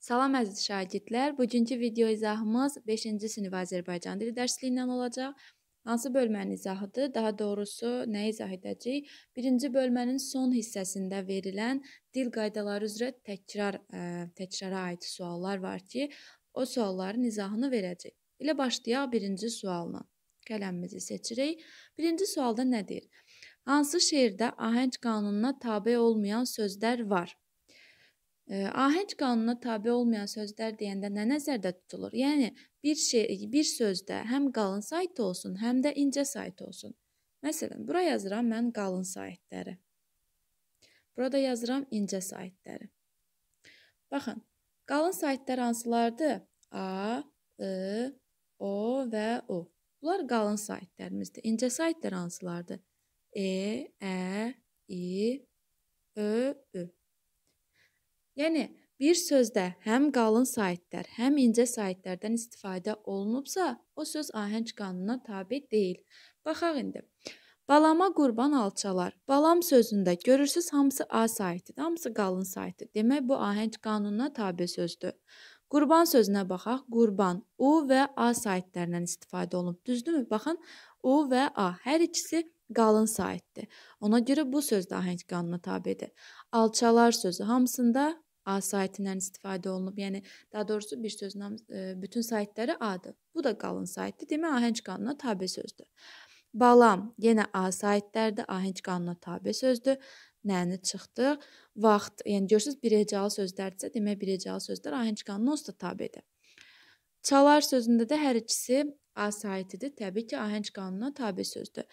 Salam əziz şagirdlər. Bugünkü video izahımız 5-ci sinif Azərbaycan dili dərsliyindən olacaq. Hansı bölmənin izahıdır? Daha doğrusu nə izah edəcəyik? Birinci bölmənin son hissəsində verilən dil qaydaları üzrə təkrar ə, təkrara aid suallar var ki, o sualların izahını verəcək. Elə başlayaq birinci sualla. Qələmimizi seçirik. Birinci sualda nə deyir? Hansı şeirdə ahəng qanununa tabe olmayan sözlər var? Ahəng qanununa tabe olmayan sözlər deyəndə nə nəzərdə tutulur? Yəni bir şey bir sözdə həm qalın sayt olsun, həm də incə sayt olsun. Məsələn, bura yazıram mən qalın saytları. Burada yazıram incə saytları. Baxın, qalın saytlar hansılardır? A, I, O və U. Bunlar qalın saytlarımızdır. İncə saytlar hansılardır? E, Ə, I, Ö, Ü. Yəni bir sözdə həm qalın saitlər, həm incə saitlərdən istifadə olunubsa, o söz ahəng qanununa tabe deyil. Baxaq indi. Balama qurban alçalar. Balam sözündə görürsüz hamısı A saitdir, hamısı qalın saitdir. Demək bu ahəng qanununa tabe sözdür. Qurban sözünə baxaq. Qurban U və A saitlərindən istifadə olunub. Düzdürmü? Baxın, U və A hər ikisi qalın saitdir. Ona görə bu söz də ahəng qanununa tabedir alçalar sözü hamısında A saytindən istifadə olunub. Yəni daha doğrusu bir sözlə e, bütün saytları A-dır. Bu da qalın saytdır. Demək ahəng qanununa tabe sözdür. Balam yenə A saytlərdə ahəng qanununa tabe sözdür. Nəni çıxdıq? Vaxt, yəni görürsüz bir hecalı sözlərdirsə, demək bir hecalı sözlər ahəng qanununa usta tabedir. Çalar sözündə də hər ikisi asaitidir. Təbii ki, ahəng qanununa tabe sözdür.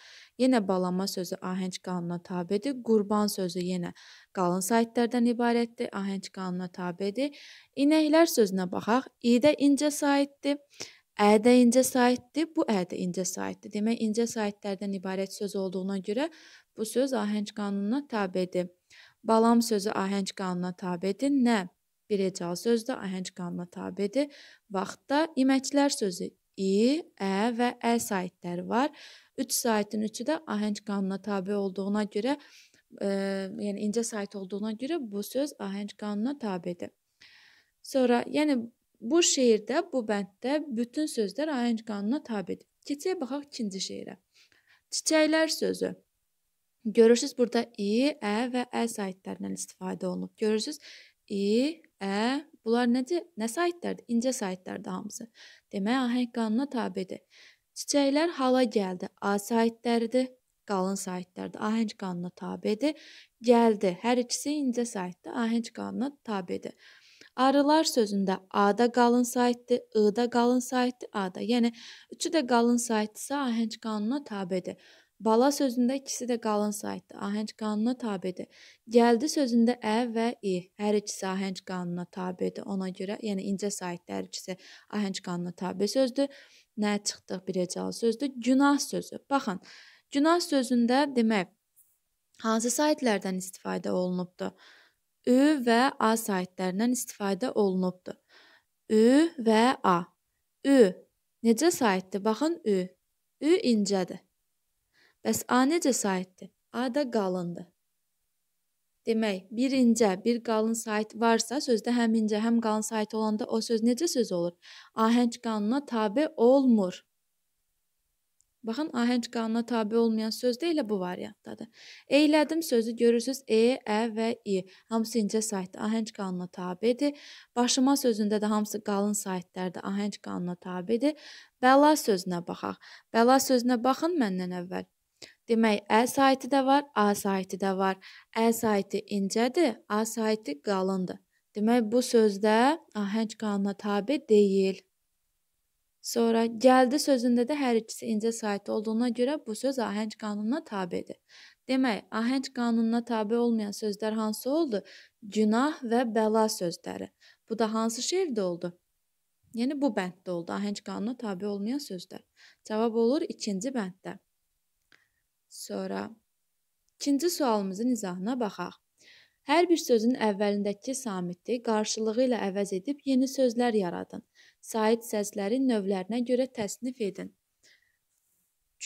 Yenə balama sözü ahəng qanununa tabedir. Qurban sözü yenə qalın saitlərdən ibarətdir. Ahəng qanununa tabedir. İnəklər sözünə baxaq. İdə incə saitdir. Ədə incə saitdir, bu ədə incə saitdir. Demək, incə saitlərdən ibarət söz olduğuna görə bu söz ahəng qanununa tabedir. Balam sözü ahəng qanununa tabedir. Nə? Birecal sözdə ahəng qanuna tabedir. Vaxtda iməklər sözü i, ə və ə saitləri var. 3 saitin üçü də ahəng qanuna tabe olduğuna görə, e, yəni incə sait olduğuna görə bu söz ahəng qanuna tabedir. Sonra, yəni bu şeirdə, bu bənddə bütün sözlər ahəng qanuna tabedir. Keçək baxaq ikinci şeirə. Çiçəklər sözü. Görürsüz burada i, ə və ə saitlərindən istifadə olunub. Görürsüz i, Ə, bunlar nədir? Nə saitlərdir? İncə saitlərdir hamısı. Demək, ahəng qanuna tabedir. Çiçəklər hala gəldi. A saitləridir. Qalın saitlərdir. Ahəng qanuna tabedir. Gəldi. Hər ikisi incə saitdir. Ahəng qanuna tabedir. Arılar sözündə A-da qalın saytdır, I-da qalın saytdır, A-da. Yəni üçü də qalın saytdırsa ahəng qanuna tabedir. Bala sözündə ikisi də qalın saytdı, ahəng qanuna tabedir. Gəldi sözündə ə və i, hər ikisi ahəng qanuna tabedir. Ona görə, yəni incə saytlar hər ikisi ahəng qanuna tabe sözdür. Nə çıxdıq bir ecalı sözdür. Günah sözü. Baxın, günah sözündə demək hansı saytlardan istifadə olunubdu? Ü və a saytlarından istifadə olunubdu. Ü və a. Ü necə saytdır? Baxın, ü. Ü incədir. Bəs A necə saitdir? A da qalındır. Demək, bir incə, bir qalın sayt varsa, sözdə həm incə, həm qalın sayt olanda o söz necə söz olur? Ahəng qanununa tabe olmur. Baxın, ahəng qanununa tabe olmayan söz də elə bu variantdadır. Eylədim sözü görürsüz e, ə və i. Hamısı incə saytdır, ahəng qanununa tabedir. Başıma sözündə də hamısı qalın saytlərdir, ahəng qanununa tabedir. Bəla sözünə baxaq. Bəla sözünə baxın məndən əvvəl. Demək, ə saiti də var, a saiti də var. Ə saiti incədir, a saiti qalındır. Demək, bu sözdə ahəng qanuna tabe deyil. Sonra gəldi sözündə də hər ikisi incə saitli olduğuna görə bu söz ahəng qanununa tabedir. Demək, ahəng qanununa tabe olmayan sözlər hansı oldu? Günah və bəla sözləri. Bu da hansı şeirdə oldu? Yəni bu bənddə oldu. Ahəng qanununa tabe olmayan sözlər. Cavab olur ikinci bənddə. Sonra ikinci sualımızın izahına baxaq. Hər bir sözün əvvəlindəki samiti qarşılığı ilə əvəz edib yeni sözlər yaradın. Sait səslərin növlərinə görə təsnif edin.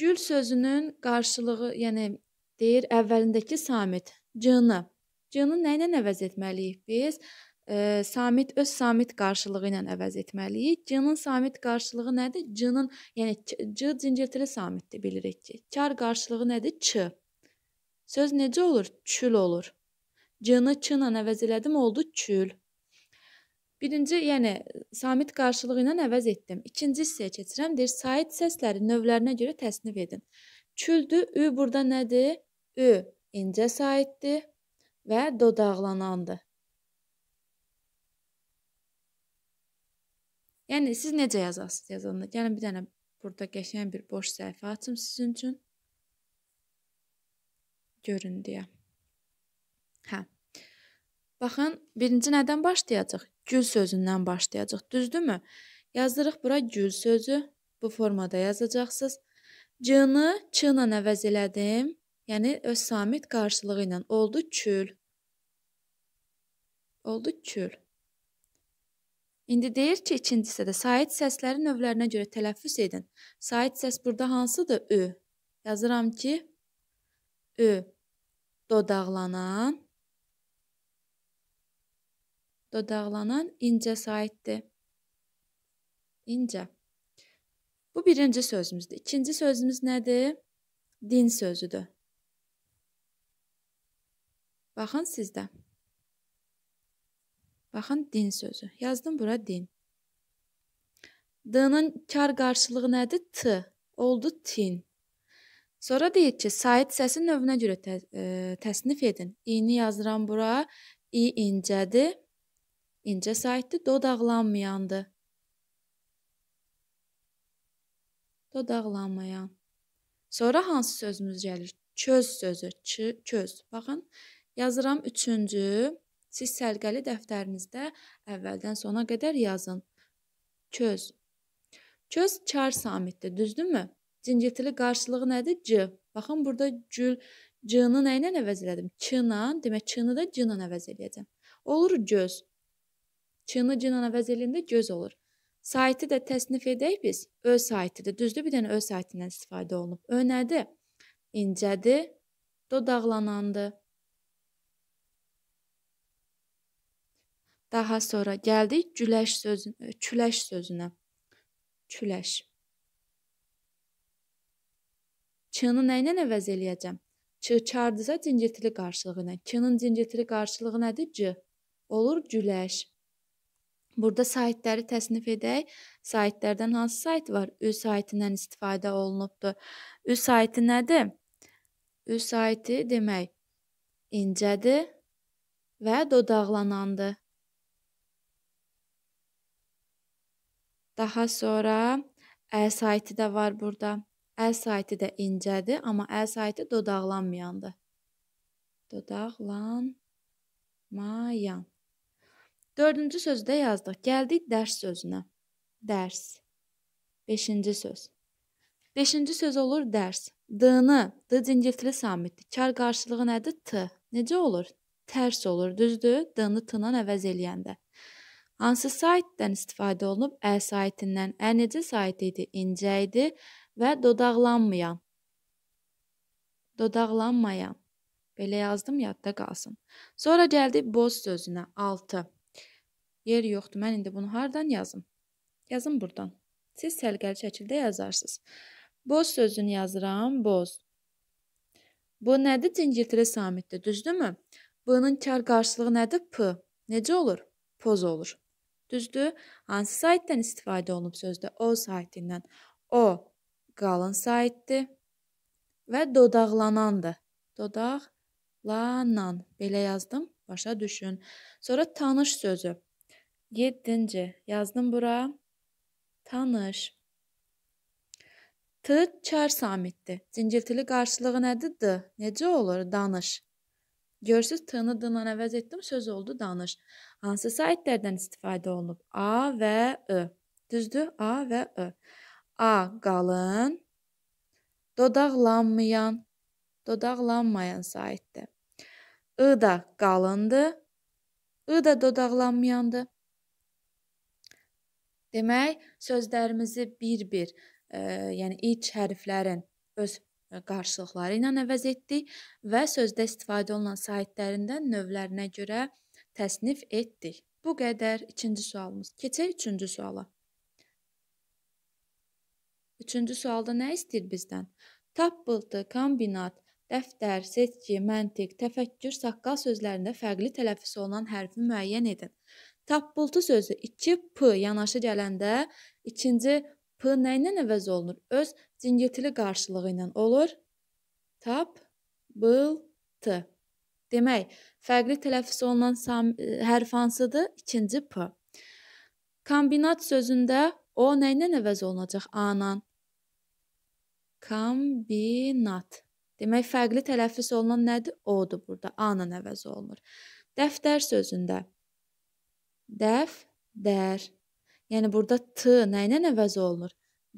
Gül sözünün qarşılığı, yəni deyir əvvəlindəki samit C-ni. C-ni nə ilə əvəz etməliyik biz? e, samit öz samit qarşılığı ilə əvəz etməliyik. C-nin samit qarşılığı nədir? C-nin, yəni C cingiltili samitdir bilirik ki. Kar qarşılığı nədir? Ç. Söz necə olur? Çül olur. C-ni ç ilə əvəz elədim, oldu çül. Birinci, yəni samit qarşılığı ilə əvəz etdim. İkinci hissəyə keçirəm. Deyir, sait səsləri növlərinə görə təsnif edin. Çüldü, ü burada nədir? Ü incə saitdir və dodaqlanandır. Yəni siz necə yazasınız yazanda? Gəlin bir dənə burada qəşəng bir boş səhifə açım sizin üçün. Görün deyə. Hə. Baxın, birinci nədən başlayacaq? Gül sözündən başlayacaq, düzdürmü? Yazdırıq bura gül sözü. Bu formada yazacaqsınız. C-ni ç-la əvəz elədim. Yəni öz samit qarşılığı ilə oldu kül. Oldu kül. İndi deyir ki, ikinci hissədə sait səsləri növlərinə görə tələffüz edin. Sait səs burada hansıdır? Ö. Yazıram ki, Ö. Dodaqlanan. Dodaqlanan incə saitdir. İncə. Bu birinci sözümüzdür. İkinci sözümüz nədir? Din sözüdür. Baxın sizdə. Baxın, din sözü. Yazdım bura din. D-nın kar qarşılığı nədir? T. Oldu tin. Sonra deyir ki, sait səsi növünə görə tə, ə, e, təsnif edin. İ-ni yazıram bura. İ incədir. İncə saitdir, dodaqlanmayandır. Dodaqlanmayan. Sonra hansı sözümüz gəlir? Köz sözü, ç, köz. Baxın, yazıram üçüncü. Siz sərgəli dəftərinizdə əvvəldən sona qədər yazın. Köz. Köz çar samitdir, düzdürmü? Cingiltili qarşılığı nədir? C. Baxın burada gül C-ni nə ilə əvəz elədim? Ç-la, demək Ç-ni də C-la əvəz eləyəcəm. Olur göz. Ç-ni C-la əvəz eləyəndə göz olur. Saytı da təsnif edək biz. Ö saytıdır. Düzdür? Bir dənə ö saytından istifadə olunub. Ö nədir? İncədir, dodaqlanandır. Daha sonra gəldik güləş sözü, e, küləş sözünə. Küləş. Ç-nı nə ilə əvəz eləyəcəm? Ç çardısa cingiltili qarşılığı ilə. Ç-nın cingiltili qarşılığı nədir? C. Olur güləş. Burada saytları təsnif edək. Saytlardan hansı sayt var? Ü saytından istifadə olunubdur. Ü sayti nədir? Ü sayti demək incədir və dodaqlanandır. Daha sonra ə saiti də var burda. Ə saiti də incədir, amma ə saiti dodaqlanmayandır. Dodaqlanmayan. Dördüncü sözü də yazdıq. Gəldik dərs sözünə. Dərs. Beşinci söz. Beşinci söz olur dərs. D-nı, D cingiltili samitdir. Kar qarşılığı nədir? T. Necə olur? Tərs olur, düzdür? D-nı T-la əvəz eləyəndə. Hansı saitdən istifadə olunub? Ə saitindən. Ə necə sait idi? İncə idi və dodaqlanmayan. Dodaqlanmayan. Belə yazdım, yadda qalsın. Sonra gəldik boz sözünə. 6. Yer yoxdur. Mən indi bunu hardan yazım? Yazın burdan. Siz səlqəli şəkildə yazarsınız. Boz sözünü yazıram. Boz. Bu nədir cingiltili samitdir, düzdürmü? B-nın kar qarşılığı nədir? P. Necə olur? Poz olur. Düzdür? Hansı saitdən istifadə olunub sözdə? O saitindən. O qalın saitdir və dodaqlanandır. Dodaqlanan belə yazdım, başa düşün. Sonra tanış sözü. 7-ci yazdım bura. Tanış. T çər samitdir. Cingiltili qarşılığı nədir? D. Necə olur? Danış. Görürsüz, T-ni D-la əvəz etdim, söz oldu danış. Hansı saitlərdən istifadə olunub? A və Ö. Düzdür? A və Ö. A qalın, dodaqlanmayan, dodaqlanmayan saitdir. I da qalındır, I da dodaqlanmayandır. Demək, sözlərimizi bir-bir, e, yəni iç hərflərin öz qarşılıqları ilə əvəz etdi və sözdə istifadə olunan saitlərindən növlərinə görə təsnif etdik. Bu qədər ikinci sualımız. Keçək üçüncü suala. Üçüncü sualda nə istəyir bizdən? Tap, bıltı, kombinat, dəftər, setki, məntiq, təfəkkür, saqqal sözlərində fərqli tələffüz olunan hərfi müəyyən edin. Tapbultu sözü 2 p yanaşı gələndə ikinci P nə ilə əvəz olunur? Öz cingiltili qarşılığı ilə olur. Tap, bıl, t. Demək, fərqli tələffüz olunan e, hərf hansıdır? İkinci p. Kombinat sözündə o nə ilə əvəz olunacaq? A ilə. Kombinat. Demək, fərqli tələffüz olunan nədir? O-dur burada. A ilə əvəz olunur. Dəftər sözündə dəf, dər. Yəni burada t nə ilə əvəz olunur?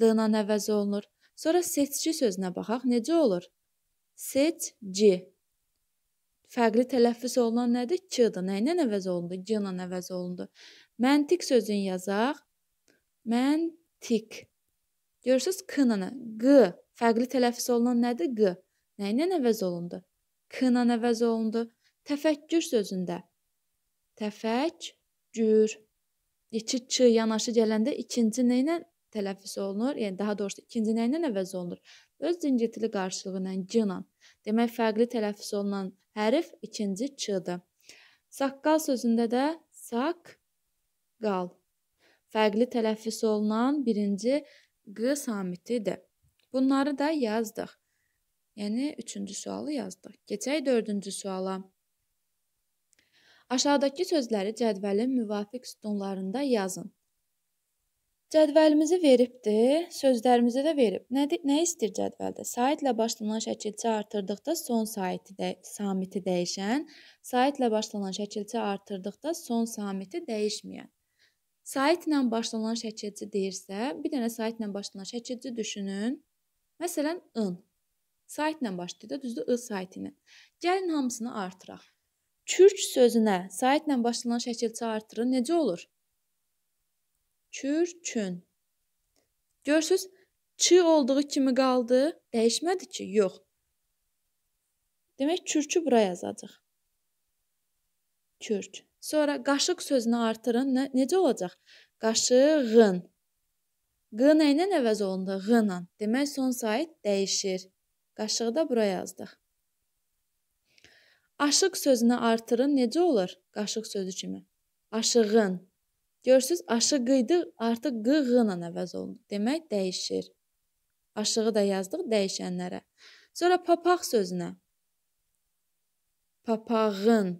D-la əvəz olunur. Sonra seçici sözünə baxaq, necə olur? Seçci. Fərqli tələffüz olunan nədir? C-dir. Nə ilə əvəz olundu? C-la əvəz olundu. Məntiq sözünü yazaq. Məntiq. Görürsüz k-la. G. Fərqli tələffüz olunan nədir? G. Nə ilə əvəz olundu? K-la əvəz olundu. Təfəkkür sözündə təfəkkür Keçid ç yanaşı gələndə ikinci nə ilə tələffüz olunur? Yəni daha doğrusu ikinci nə ilə əvəz olunur? Öz cingiltili qarşılığı ilə c ilə. Demək fərqli tələffüz olunan hərf ikinci ç-dır. Saqqal sözündə də sak qal. Fərqli tələffüz olunan birinci q samitidir. Bunları da yazdıq. Yəni üçüncü sualı yazdıq. Keçək dördüncü suala. Aşağıdakı sözləri cədvəlin müvafiq sütunlarında yazın. Cədvəlimizi veribdi, sözlərimizi də verib. Nə, nə istəyir cədvəldə? Saitlə başlanan şəkilçi artırdıqda son saiti də, samiti dəyişən, saitlə başlanan şəkilçi artırdıqda son samiti dəyişməyən. Sait ilə başlanan şəkilçi deyirsə, bir dənə sait ilə başlanan şəkilçi düşünün. Məsələn, ın. Sait ilə başlayır da, düzdür, ı saitini. Gəlin hamısını artıraq. Türk sözünə saitlə başlanan şəkil çağırtırı necə olur? Çürçün. Görürsüz, çı olduğu kimi qaldı, dəyişmədi ki, yox. Demək çürçü bura yazacaq. Çürç. Sonra qaşıq sözünü artırın, nə, necə olacaq? Qaşığın. Q nə ilə əvəz olundu? Q ilə. Demək son sayt dəyişir. Qaşığı da bura yazdıq. Aşıq sözünə artırın necə olur? Qaşıq sözü kimi. Aşığın. Görürsüz, aşıq idi, artıq q q ilə əvəz olundu. Demək dəyişir. Aşığı da yazdıq dəyişənlərə. Sonra papaq sözünə. Papağın.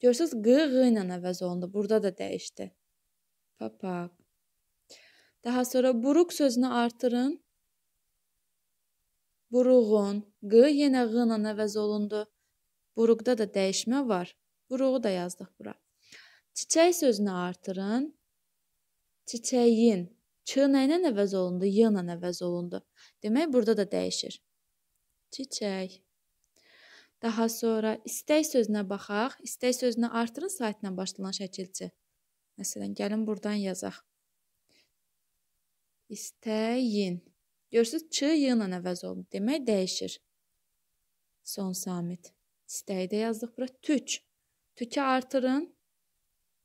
Görürsüz, q q ilə əvəz olundu. Burada da dəyişdi. Papaq. Daha sonra buruq sözünü artırın. Buruğun. Q yenə q ilə əvəz olundu. Buruqda da dəyişmə var. Buruğu da yazdıq bura. Çiçək sözünü artırın. Çiçəyin ç nə ilə əvəz olundu, y ilə əvəz olundu. Demək burada da dəyişir. Çiçək. Daha sonra istək sözünə baxaq. İstək sözünü artırın saatla başlanan şəkilçi. Məsələn, gəlin burdan yazaq. İstəyin. Görürsüz ç y ilə əvəz olundu. Demək dəyişir. Son samit. İstəyi də yazdıq bura. Tük. Tükü artırın.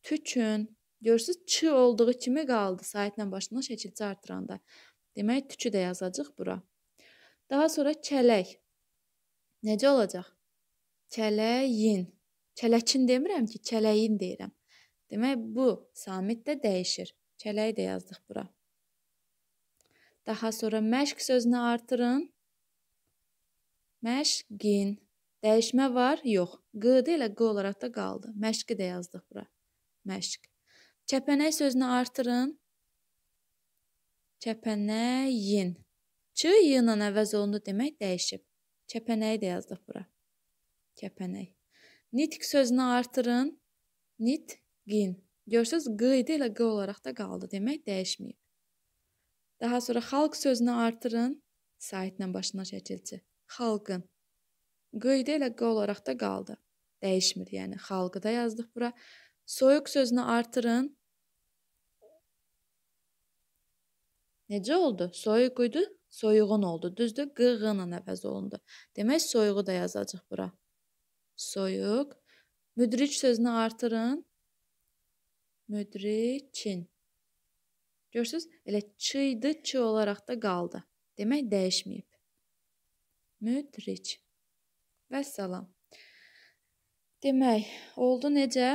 Tükün. Görürsüz çı olduğu kimi qaldı sayətlə başlanan şəkilçi artıranda. Demək tükü də yazacağıq bura. Daha sonra kələk. Necə olacaq? Kələyin. Kələkin demirəm ki, kələyin deyirəm. Demək bu samit də dəyişir. Kələyi də yazdıq bura. Daha sonra məşq sözünü artırın. Məşqin. Dəyişmə var? Yox. Q-də elə Q olaraq da qaldı. Məşqi də yazdıq bura. Məşq. Kəpənək sözünü artırın. Kəpənəyin. Ç y ilə əvəz olundu demək dəyişib. Kəpənəyi də yazdıq bura. Kəpənək. Nitq sözünü artırın. Nitqin. Görsüz q idi elə q olaraq da qaldı. Demək dəyişməyib. Daha sonra xalq sözünü artırın. Saitlə başına şəkilçi. Xalqın. Qıyda ilə q olaraq da qaldı. Dəyişmir, yəni xalqı da yazdıq bura. Soyuq sözünü artırın. Necə oldu? Soyuq idi, soyuğun oldu. Düzdür? Qığının əvəz olundu. Demək soyuğu da yazacağıq bura. Soyuq. Müdric sözünü artırın. Müdricin. Görürsüz? Elə çı idi, çı olaraq da qaldı. Demək dəyişməyib. Müdric. Vəssalam. Demək, oldu necə?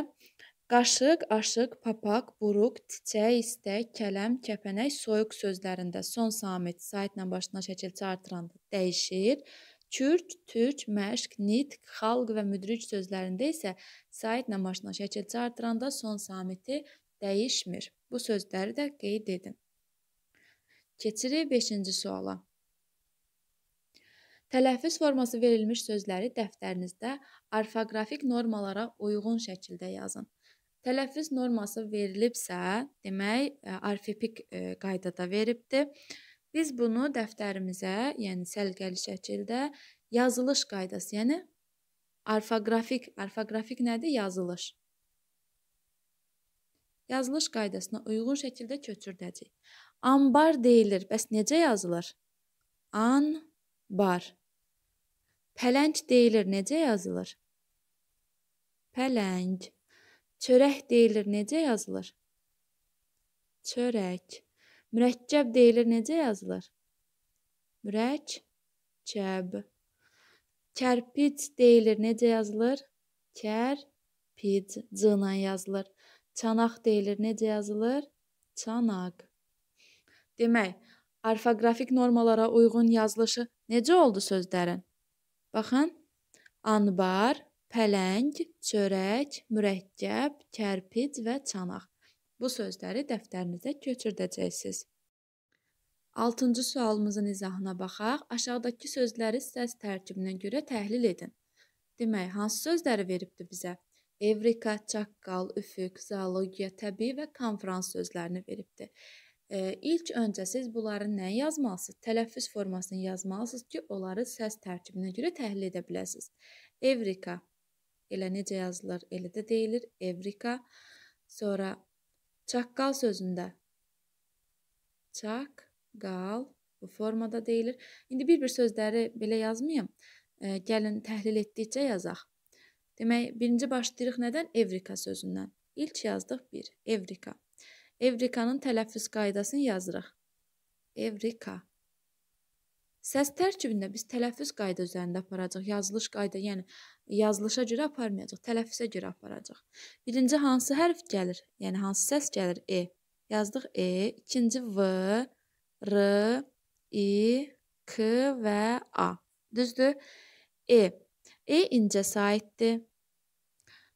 Qaşıq, aşıq, papaq, buruq, çiçək, istək, kələm, kəpənək soyuq sözlərində son samit saitlə başına şəkil çağırtıranda dəyişir. Kürk, türk, məşq, nitq, xalq və müdrik sözlərində isə saitlə başına şəkil çağırtıranda son samiti dəyişmir. Bu sözləri də qeyd edin. Keçirik 5-ci suala. Tələffüz forması verilmiş sözləri dəftərinizdə orfoqrafik normalara uyğun şəkildə yazın. Tələffüz norması verilibsə, demək e, orfopik e, qaydada veribdir. Biz bunu dəftərimizə, yəni səlqəli şəkildə yazılış qaydası, yəni orfoqrafik, orfoqrafik nədir? Yazılış. Yazılış qaydasına uyğun şəkildə köçürdəcəyik. Anbar deyilir. Bəs necə yazılır? An bar. Pələng deyilir necə yazılır? Pələng. Çörək deyilir necə yazılır? Çörək. Mürəkkəb deyilir necə yazılır? Mürəkkəb. Kərpic deyilir necə yazılır? Kərpic. C ilə yazılır. Çanaq deyilir necə yazılır? Çanaq. Demək, orfoqrafik normalara uyğun yazılışı necə oldu sözlərin? Baxın. Anbar, pələng, çörək, mürəkkəb, kərpic və çanaq. Bu sözləri dəftərinizə köçürdəcəksiniz. 6-cı sualımızın izahına baxaq. Aşağıdakı sözləri səs tərkibinə görə təhlil edin. Demək, hansı sözləri veribdi bizə? Evrika, çaqqal, üfüq, zoologiya, təbii və konfrans sözlərini veribdi. İlk öncə siz bunları nə yazmalısınız? Tələffüz formasını yazmalısınız ki, onları səs tərkibinə görə təhlil edə biləsiniz. Evrika. Elə necə yazılır, elə də deyilir. Evrika. Sonra çaqqal sözündə çaqqal bu formada deyilir. İndi bir-bir sözləri belə yazmayım. Gəlin təhlil etdikcə yazaq. Demək, birinci başlayırıq nədən? Evrika sözündən. İlk yazdıq 1. Evrika. Evrikanın tələffüz qaydasını yazırıq. Evrika. Səs tərkibində biz tələffüz qayda üzərində aparacağıq. Yazılış qayda, yəni yazılışa görə aparmayacaq, tələffüzə görə aparacaq. Birinci hansı hərf gəlir? Yəni hansı səs gəlir? E. Yazdıq E, ikinci V, R, I, K və A. Düzdür? E. E incə saitdir.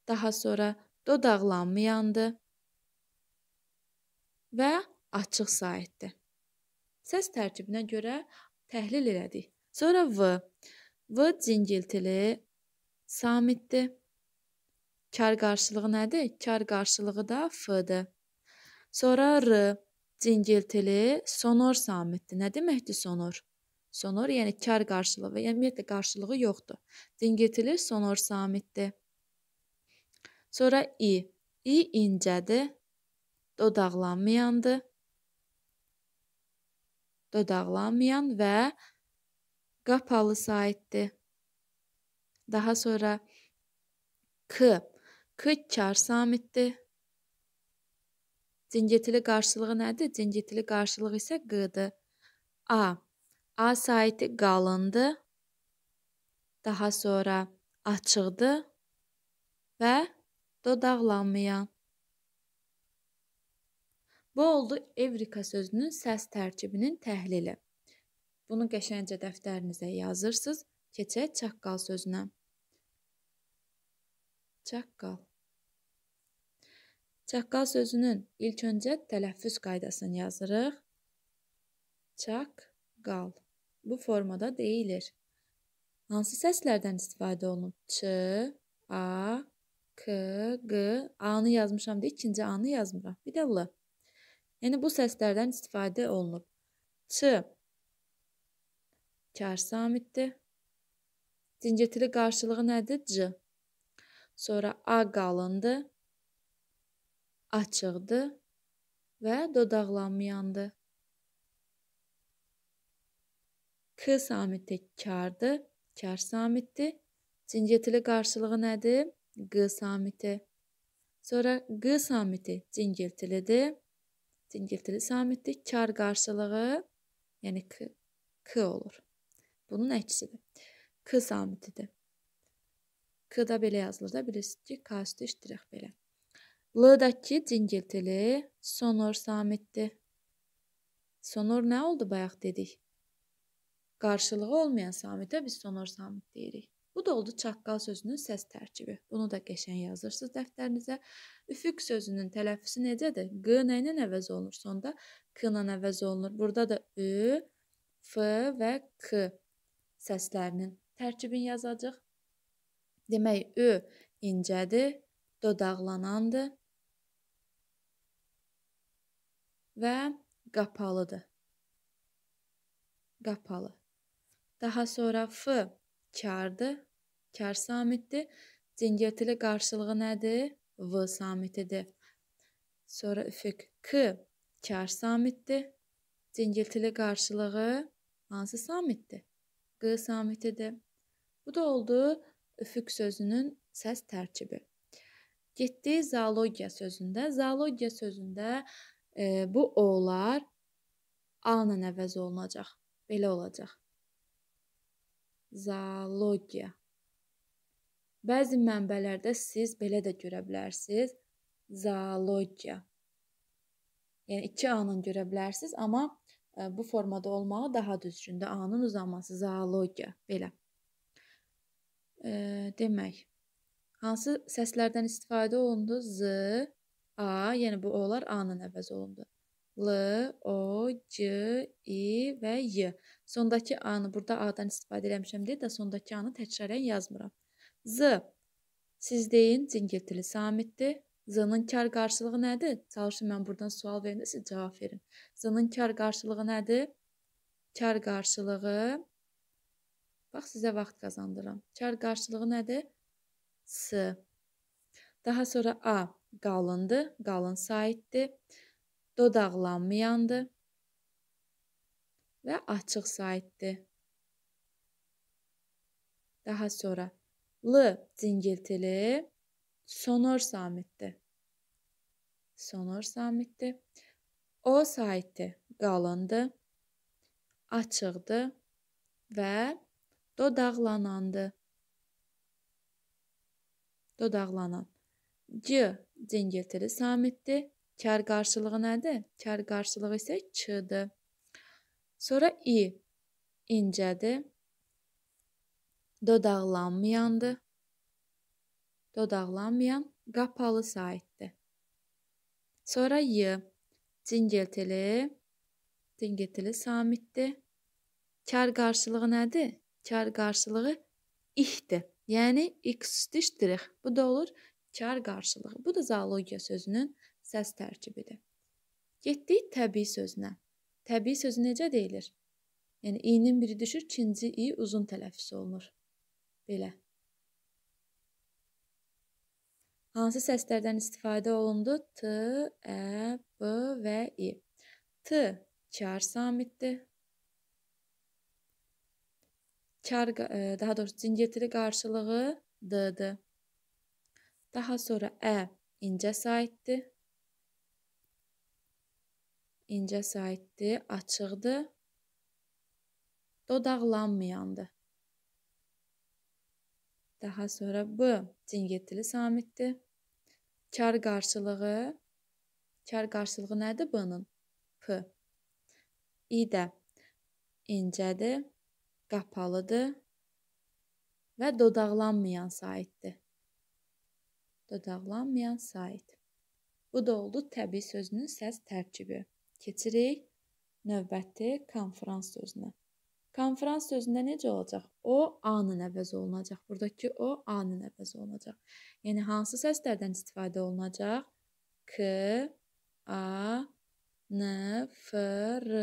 Daha sonra dodaqlanmayandır və açıq saitdir. Səs tərkibinə görə təhlil elədik. Sonra V. V cingiltili samitdir. Kar qarşılığı nədir? Kar qarşılığı da F-dir. Sonra R cingiltili sonor samitdir. Nə deməkdir sonor? Sonor yəni kar qarşılığı, yəni ümumiyyətlə qarşılığı yoxdur. Cingiltili sonor samitdir. Sonra i. İ incədir, dodaqlanmayandır. Dodaqlanmayan və qapalı saitdir. Daha sonra k. K çar samitdir. Cingitili qarşılığı nədir? Cingitili qarşılığı isə q-dır. A. A saiti qalındır. Daha sonra açıqdır və dodaqlanmayan. Bu oldu evrika sözünün səs tərkibinin təhlili. Bunu qəşəngcə dəftərinizə yazırsınız. Keçək çaqqal sözünə. Çaqqal. Çaqqal sözünün ilk öncə tələffüz qaydasını yazırıq. Çaqqal. Bu formada deyilir. Hansı səslərdən istifadə olunub? Ç, A, K, Q, A-nı yazmışam deyə ikinci A-nı yazmıram. Bir də L. Yəni bu səslərdən istifadə olunub. Ç. Kar samitdir. Dincətili qarşılığı nədir? C. Sonra A qalındır. Açıqdır və dodaqlanmayandır. K samiti kardır, kar samitdir. Cincətili qarşılığı nədir? Q samiti. Sonra Q samiti cingiltilidir. İngiltədə samitdir. Kar qarşılığı, yəni k, k olur. Bunun əksidir. K samitidir. K-da belə yazılır da, bilirsiniz ki, K üstü iştirak belə. L-dakı cingiltili sonor samitdir. Sonor nə oldu bayaq dedik? Qarşılığı olmayan samitə biz sonor samit deyirik. Bu da oldu çaqqal sözünün səs tərkibi. Bunu da qəşəng yazırsınız dəftərinizə. Üfüq sözünün tələffüsü necədir? Q nə ilə əvəz olunur? Sonda K ilə əvəz olunur. Burada da Ü, F və K səslərinin tərkibini yazacağıq. Demək Ü incədir, dodaqlanandır və qapalıdır. Qapalı. Daha sonra F kardır, kar samitdir. Cingiltili qarşılığı nədir? V samitidir. Sonra üfüq. K kar samitdir. Cingiltili qarşılığı hansı samitdir? Q samitidir. Bu da oldu üfüq sözünün səs tərkibi. Getdi zoologiya sözündə. Zoologiya sözündə e, bu o-lar a-la əvəz olunacaq. Belə olacaq zalogiya. Bəzi mənbələrdə siz belə də görə bilərsiniz. Zalogiya. Yəni 2 A-nın görə bilərsiniz, amma e, bu formada olmağı daha düzgündür. A-nın uzanması zalogiya belə. E, demək, hansı səslərdən istifadə olundu? Z, A, yəni bu onlar A-nın əvəz olundu. L, O, C, I və Y. Sondakı A-nı burada A-dan istifadə eləmişəm deyə də sondakı A-nı təkrarən yazmıram. Z. Siz deyin, cingiltili samitdir. Z-nın kar qarşılığı nədir? Çalışın mən buradan sual verin də siz cavab verin. Z-nın kar qarşılığı nədir? Kar qarşılığı Bax sizə vaxt qazandıram. Kar qarşılığı nədir? S. Daha sonra A qalındır, qalın saytdır dodaqlanmayandır və açıq saitdir. Daha sonra L cingiltili sonor samitdir. Sonor samitdir. O saitdir, qalındır, açıqdır və dodaqlanandır. Dodaqlanan. C cingiltili samitdir. Kar qarşılığı nədir? Kar qarşılığı isə ç-dır. Sonra i incədir. Dodaqlanmayandır. Dodaqlanmayan qapalı saitdir. Sonra y cingiltili cingiltili samitdir. Kar qarşılığı nədir? Kar qarşılığı ihdir. Yəni x üstü iştirik. Bu da olur kar qarşılığı. Bu da zoologiya sözünün səs tərkibidir. Getdik təbii sözünə. Təbii sözü necə deyilir? Yəni i-nin biri düşür, ikinci i uzun tələffüz olunur. Belə. Hansı səslərdən istifadə olundu? T, ə, b və i. T kar samitdir. Kar daha doğrusu cingiltili qarşılığı d-dır. Daha sonra ə incə saitdir incə saitdir, açıqdır. Dodaqlanmayandır. Daha sonra B cingitili samitdir. Kar qarşılığı kar qarşılığı nədir B-nın? P. İ də incədir, qapalıdır və dodaqlanmayan saitdir. Dodaqlanmayan sait. Bu da oldu təbii sözünün səs tərkibi. Keçirik növbəti konfrans sözünə. Konfrans sözündə necə olacaq? O A-nın əvəzi olunacaq. Buradakı o A-nın əvəzi olunacaq. Yəni hansı səslərdən istifadə olunacaq? K, A, N, F, R,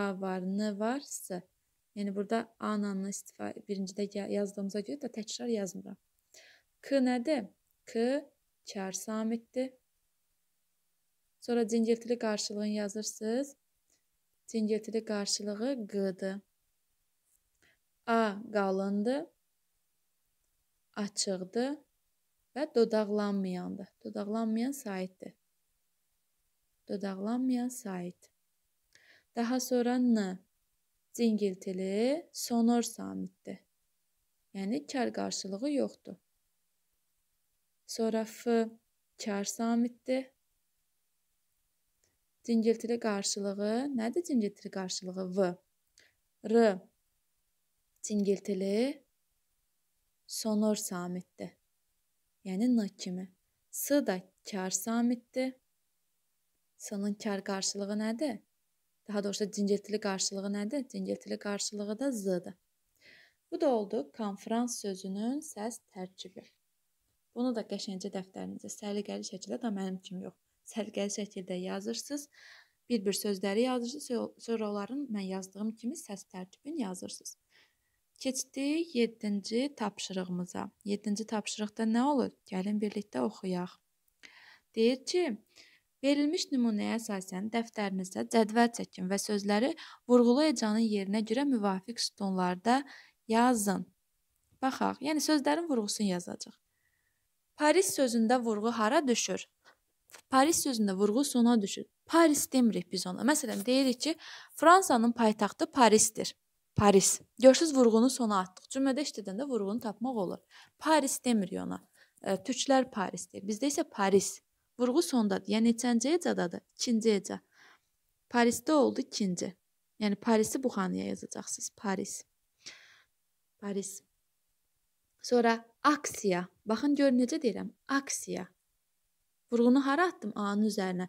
A var, N var, S. Yəni burada A-nı istifadə birincidə yazdığımıza görə də təkrar yazmıram. K nədir? K çar samitdir. Sonra cingiltili qarşılığını yazırsınız. Cingiltili qarşılığı Q-dır. A qalındır, açıqdır və dodaqlanmayandır. Dodaqlanmayan saitdir. Dodaqlanmayan sait. Daha sonra N cingiltili sonor samitdir. Yəni kar qarşılığı yoxdur. Sonra F kar samitdir. Cingiltili qarşılığı nədir cingiltili qarşılığı? V. R. Cingiltili sonor samitdir. Yəni n kimi. S da kar samitdir. S-nın kar qarşılığı nədir? Daha doğrusu cingiltili qarşılığı nədir? Cingiltili qarşılığı da z-dır. Bu da oldu konfrans sözünün səs tərkibi. Bunu da qəşəngcə dəftərinizə səliqəli şəkildə, da mənim kimi yox, səliqəli şəkildə yazırsınız. Bir-bir sözləri yazırsınız, sonra onların mən yazdığım kimi səs tərtibini yazırsınız. Keçdik 7-ci tapşırığımıza. 7-ci tapşırıqda nə olur? Gəlin birlikdə oxuyaq. Deyir ki, Verilmiş nümunəyə əsasən dəftərinizə cədvəl çəkin və sözləri vurğulu hecanın yerinə görə müvafiq sütunlarda yazın. Baxaq, yəni sözlərin vurğusunu yazacağıq. Paris sözündə vurğu hara düşür? Paris sözündə vurğu sona düşür. Paris demirik biz ona. Məsələn, deyirik ki, Fransanın paytaxtı Parisdir. Paris. Görürsüz vurğunu sona atdıq. Cümlədə işlədəndə vurğunu tapmaq olur. Paris demirik ona. E, Türklər Paris deyir. Bizdə isə Paris. Vurğu sondadır. Yəni neçənci hecadadır? İkinci heca. Parisdə oldu ikinci. Yəni Parisi bu xanaya yazacaqsınız. Paris. Paris. Sonra aksiya. Baxın gör necə deyirəm. Aksiya. Vurğunu hara atdım? A-nın üzərinə.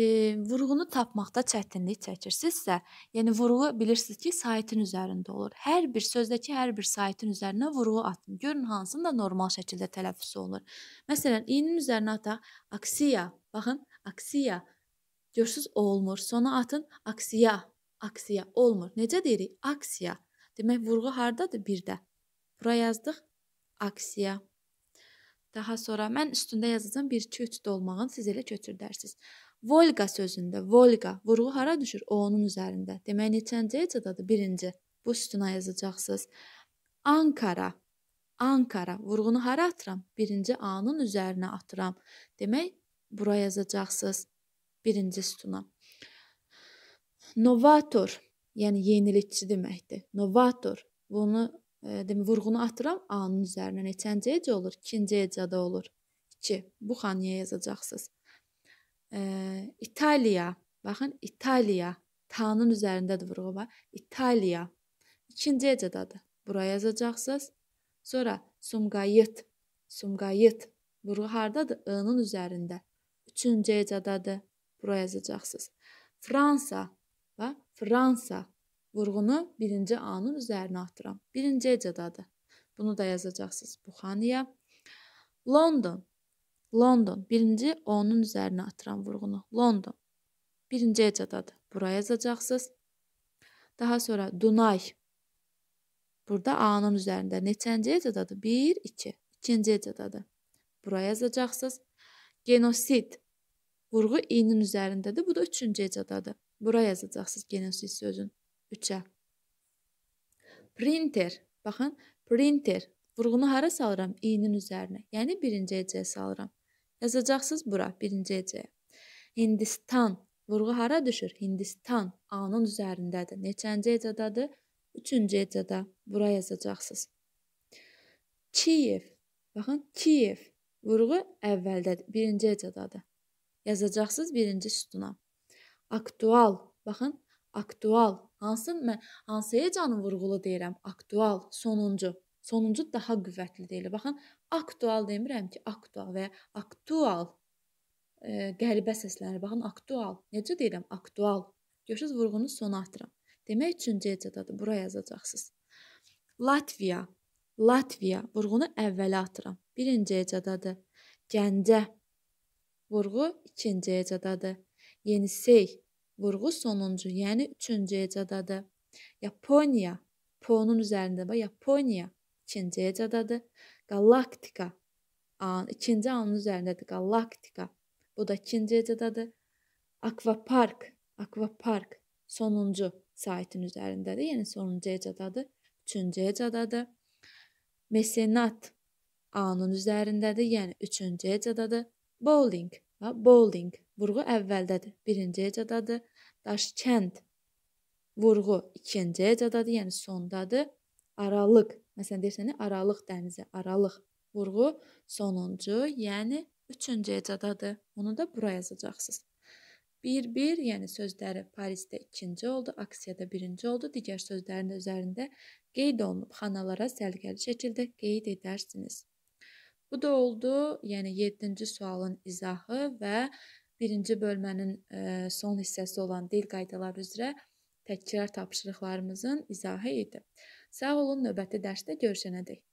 E, vurğunu tapmaqda çətinlik çəkirsinizsə, yəni vurğu bilirsiniz ki, saytın üzərində olur. Hər bir sözdəki hər bir saytın üzərinə vurğu atın. Görün hansında normal şəkildə tələffüz olunur. Məsələn, i-nin üzərinə ataq aksiya. Baxın, aksiya. Görürsüz olmur. Sona atın aksiya. Aksiya olmur. Necə deyirik? Aksiya. Demək vurğu hardadır? Birdə. Bura yazdıq aksiya. Daha sonra mən üstündə yazacağam 1-2-3 dolmağın siz elə köçürdərsiz. Volqa sözündə volqa vurğu hara düşür? O-nun üzərində. Demək neçənci etadadır? Birinci. Bu sütuna yazacaqsınız. Ankara. Ankara vurğunu hara atıram? Birinci A-nın üzərinə atıram. Demək bura yazacaqsınız. Birinci sütuna. Novator, yəni yenilikçi deməkdir. Novator. Bunu demə vurğunu atıram A-nın üzərinə neçənci ec olur? İkinci ecada olur. 2. Bu xanaya yazacaqsınız. E, İtaliya. Baxın, İtaliya. T-nın üzərində də vurğu var. İtaliya. İkinci ecadadır. Buraya yazacaqsınız. Sonra Sumqayıt. Sumqayıt. Vurğu hardadır? I-nın üzərində. Üçüncü ecadadır. Buraya yazacaqsınız. Fransa. Bax, Fransa. Vurğunu birinci A-nın üzərinə atıram. Birinci ecadadır. Bunu da yazacaqsınız bu xaniyə. London. London. Birinci O-nun üzərinə atıram vurğunu. London. Birinci ecadadır. Bura yazacaqsınız. Daha sonra Dunay. Burada A-nın üzərində neçənci ecadadır? 1, 2. İkinci ecadadır. Bura yazacaqsınız. Genosid. Vurğu i-nin üzərindədir. Bu da üçüncü ecadadır. Bura yazacaqsınız genosid sözün. Üçə. Printer. Baxın, printer. Vurğunu hara salıram? İ-nin üzərinə. Yəni birinci ecəyə salıram. Yazacaqsınız bura, birinci ecəyə. Hindistan. Vurğu hara düşür? Hindistan. A-nın üzərindədir. Neçənci ecədədir? Üçüncü ecədə. Bura yazacaqsınız. Kiyev. Baxın, Kiyev. Vurğu əvvəldədir. Birinci ecədədir. Yazacaqsınız birinci sütuna. Aktual. Baxın, aktual. Hansı mən hansı heyecanı vurğulu deyirəm? Aktual, sonuncu. Sonuncu daha qüvvətli deyilir. Baxın, aktual demirəm ki, aktual və ya aktual. E, qəribə səslənir. Baxın, aktual. Necə deyirəm? Aktual. Görürsüz vurğunu sona atıram. Demək üçüncü hecadadır. Bura yazacaqsınız. Latviya. Latviya vurğunu əvvələ atıram. Birinci hecadadır. Gəncə. Vurğu ikinci hecadadır. Yenisey Vurğu sonuncu, yəni üçüncü hecadadır. Yaponiya, P-nun üzərində bax Yaponiya ikinci hecadadır. Galaktika, an, ikinci anın üzərindədir Galaktika. Bu da ikinci hecadadır. Akvapark, akvapark sonuncu saytın üzərindədir. Yəni sonuncu hecadadır. Üçüncü hecadadır. Mesenat anın üzərindədir. Yəni üçüncü hecadadır. Bowling Və bowling vurğu əvvəldədir. Birinci hecadadır. Daşkənd vurğu ikinci hecadadır, yəni sondadır. Aralıq, məsələn deyirsən, aralıq dənizi, aralıq vurğu sonuncu, yəni üçüncü hecadadır. Onu da bura yazacaqsınız. 1-1, yəni sözləri Parisdə ikinci oldu, aksiyada birinci oldu. Digər sözlərin də üzərində qeyd olunub xanalara səliqəli şəkildə qeyd edərsiniz. Bu da oldu, yəni 7-ci sualın izahı və birinci bölmənin e, son hissəsi olan dil qaydaları üzrə təkrar tapşırıqlarımızın izahı idi. Sağ olun, növbəti dərsdə görüşənədək.